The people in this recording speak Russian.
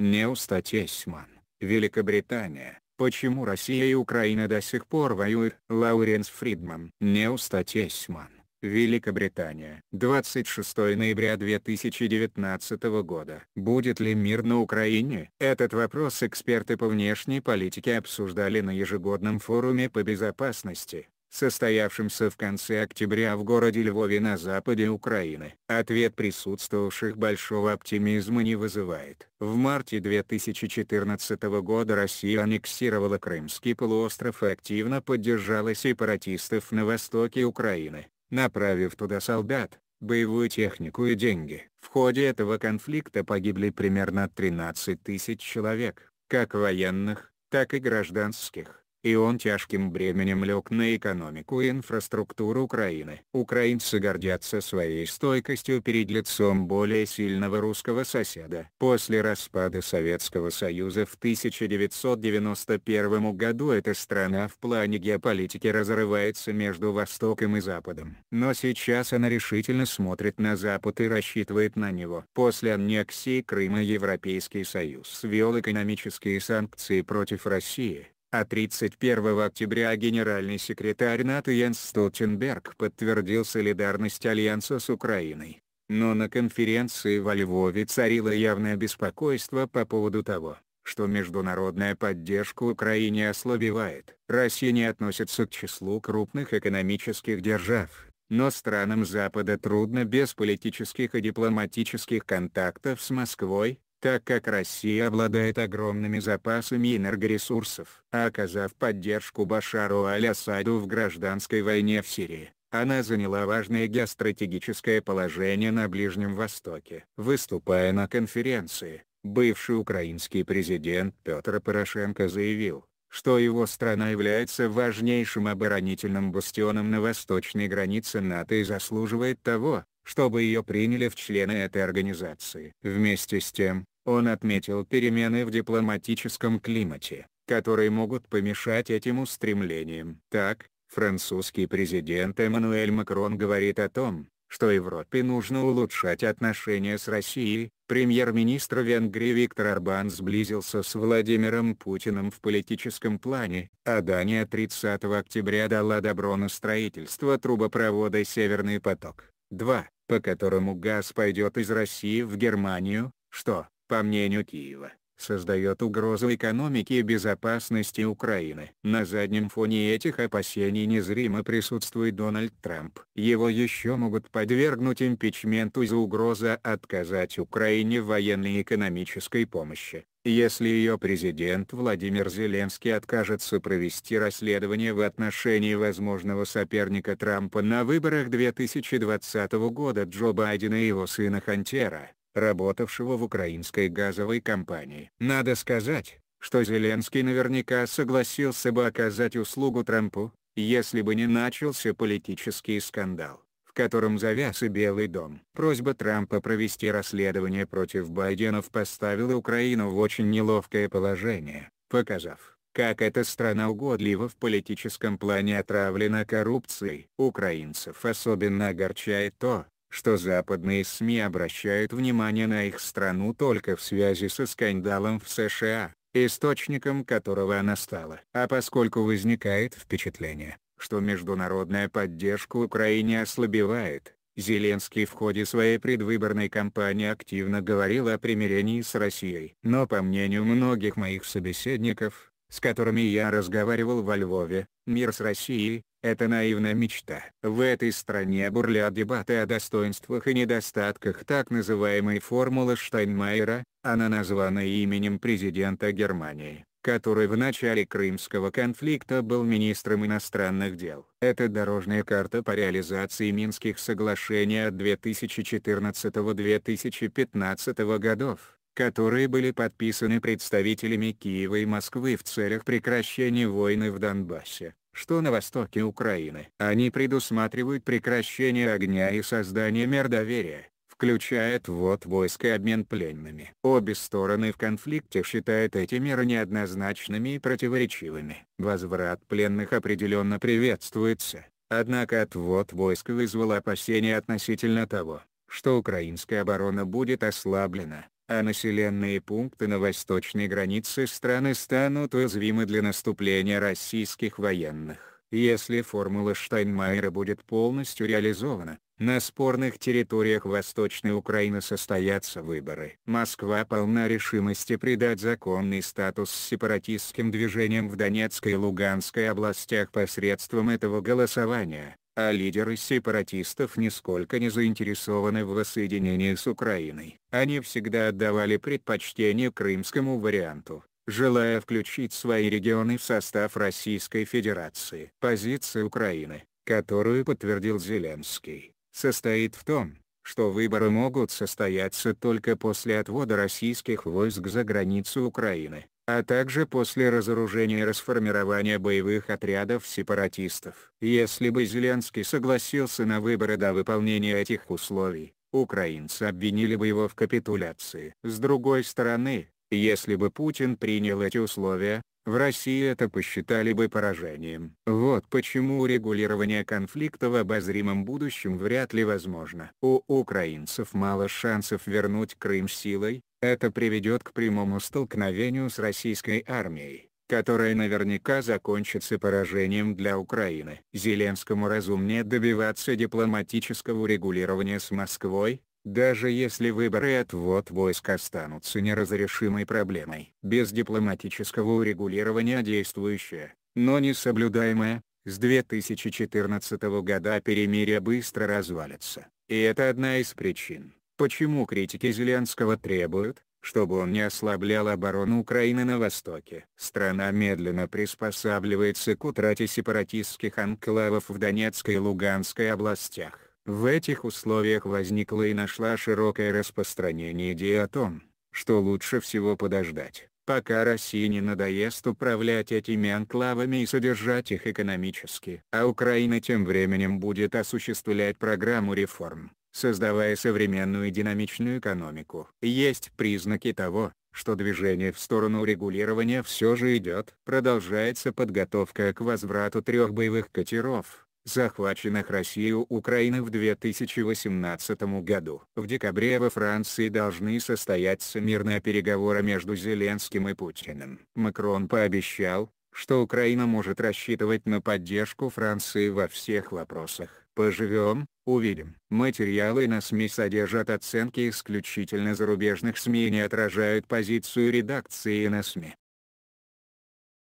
Не устать Эсьман, Великобритания, почему Россия и Украина до сих пор воюют? Лауренс Фридман, Не устать Эсьман, Великобритания. 26 ноября 2019 года. Будет ли мир на Украине? Этот вопрос эксперты по внешней политике обсуждали на ежегодном форуме по безопасности, состоявшимся в конце октября в городе Львове на западе Украины. Ответ присутствовавших большого оптимизма не вызывает. В марте 2014 года Россия аннексировала Крымский полуостров и активно поддержала сепаратистов на востоке Украины, направив туда солдат, боевую технику и деньги. В ходе этого конфликта погибли примерно 13 тысяч человек, как военных, так и гражданских и он тяжким бременем лег на экономику и инфраструктуру Украины. Украинцы гордятся своей стойкостью перед лицом более сильного русского соседа. После распада Советского Союза в 1991 году эта страна в плане геополитики разрывается между Востоком и Западом. Но сейчас она решительно смотрит на Запад и рассчитывает на него. После аннексии Крыма Европейский Союз свел экономические санкции против России, а 31 октября генеральный секретарь НАТО Янс Столтенберг подтвердил солидарность Альянса с Украиной. Но на конференции во Львове царило явное беспокойство по поводу того, что международная поддержка Украине ослабевает. Россия не относится к числу крупных экономических держав, но странам Запада трудно без политических и дипломатических контактов с Москвой, так как Россия обладает огромными запасами энергоресурсов. А оказав поддержку Башару аль-Асаду в гражданской войне в Сирии, она заняла важное геостратегическое положение на Ближнем Востоке. Выступая на конференции, бывший украинский президент Петр Порошенко заявил, что его страна является важнейшим оборонительным бастионом на восточной границе НАТО и заслуживает того, чтобы ее приняли в члены этой организации. Вместе с тем, он отметил перемены в дипломатическом климате, которые могут помешать этим устремлениям. Так, французский президент Эммануэль Макрон говорит о том, что Европе нужно улучшать отношения с Россией, премьер-министр Венгрии Виктор Орбан сблизился с Владимиром Путиным в политическом плане, а Дания 30 октября дала добро на строительство трубопровода «Северный поток-2», по которому газ пойдет из России в Германию, что, по мнению Киева, создает угрозу экономике и безопасности Украины. На заднем фоне этих опасений незримо присутствует Дональд Трамп. Его еще могут подвергнуть импичменту за угроза отказать Украине в военной и экономической помощи. Если ее президент Владимир Зеленский откажется провести расследование в отношении возможного соперника Трампа на выборах 2020 года Джо Байдена и его сына Хантера, работавшего в украинской газовой компании. Надо сказать, что Зеленский наверняка согласился бы оказать услугу Трампу, если бы не начался политический скандал, в котором завяз и Белый дом. Просьба Трампа провести расследование против Байденов поставила Украину в очень неловкое положение, показав, как эта страна угодлива в политическом плане отравлена коррупцией. Украинцев особенно огорчает то, что западные СМИ обращают внимание на их страну только в связи со скандалом в США, источником которого она стала. А поскольку возникает впечатление, что международная поддержка Украине ослабевает, Зеленский в ходе своей предвыборной кампании активно говорил о примирении с Россией. Но по мнению многих моих собеседников, с которыми я разговаривал во Львове, мир с Россией, это наивная мечта. В этой стране бурлят дебаты о достоинствах и недостатках так называемой формулы Штайнмайера, она названа именем президента Германии который в начале Крымского конфликта был министром иностранных дел. Это дорожная карта по реализации Минских соглашений от 2014-2015 годов, которые были подписаны представителями Киева и Москвы в целях прекращения войны в Донбассе что на востоке Украины. Они предусматривают прекращение огня и создание мер доверия, включая отвод войск и обмен пленными. Обе стороны в конфликте считают эти меры неоднозначными и противоречивыми. Возврат пленных определенно приветствуется, однако отвод войск вызвал опасения относительно того, что украинская оборона будет ослаблена, а населенные пункты на восточной границе страны станут уязвимы для наступления российских военных. Если формула Штайнмайера будет полностью реализована, на спорных территориях Восточной Украины состоятся выборы. Москва полна решимости придать законный статус сепаратистским движениям в Донецкой и Луганской областях посредством этого голосования а лидеры сепаратистов нисколько не заинтересованы в воссоединении с Украиной. Они всегда отдавали предпочтение крымскому варианту, желая включить свои регионы в состав Российской Федерации. Позиция Украины, которую подтвердил Зеленский, состоит в том, что выборы могут состояться только после отвода российских войск за границу Украины а также после разоружения и расформирования боевых отрядов сепаратистов. Если бы Зеленский согласился на выборы до выполнения этих условий, украинцы обвинили бы его в капитуляции. С другой стороны, если бы Путин принял эти условия, в России это посчитали бы поражением. Вот почему регулирование конфликта в обозримом будущем вряд ли возможно. У украинцев мало шансов вернуть Крым силой, это приведет к прямому столкновению с российской армией которая наверняка закончится поражением для Украины. Зеленскому разумнее добиваться дипломатического урегулирования с Москвой, даже если выборы и отвод войск останутся неразрешимой проблемой. Без дипломатического урегулирования действующее, но не соблюдаемое, с 2014 года перемирие быстро развалится. И это одна из причин, почему критики Зеленского требуют, чтобы он не ослаблял оборону Украины на востоке. Страна медленно приспосабливается к утрате сепаратистских анклавов в Донецкой и Луганской областях. В этих условиях возникла и нашла широкое распространение идея о том, что лучше всего подождать, пока России не надоест управлять этими анклавами и содержать их экономически. А Украина тем временем будет осуществлять программу реформ, создавая современную и динамичную экономику. Есть признаки того, что движение в сторону регулирования все же идет. Продолжается подготовка к возврату трех боевых катеров, захваченных Россией Украины в 2018 году. В декабре во Франции должны состояться мирные переговоры между Зеленским и Путиным. Макрон пообещал, что Украина может рассчитывать на поддержку Франции во всех вопросах. Поживем, увидим. Материалы на СМИ содержат оценки исключительно зарубежных СМИ и не отражают позицию редакции на СМИ.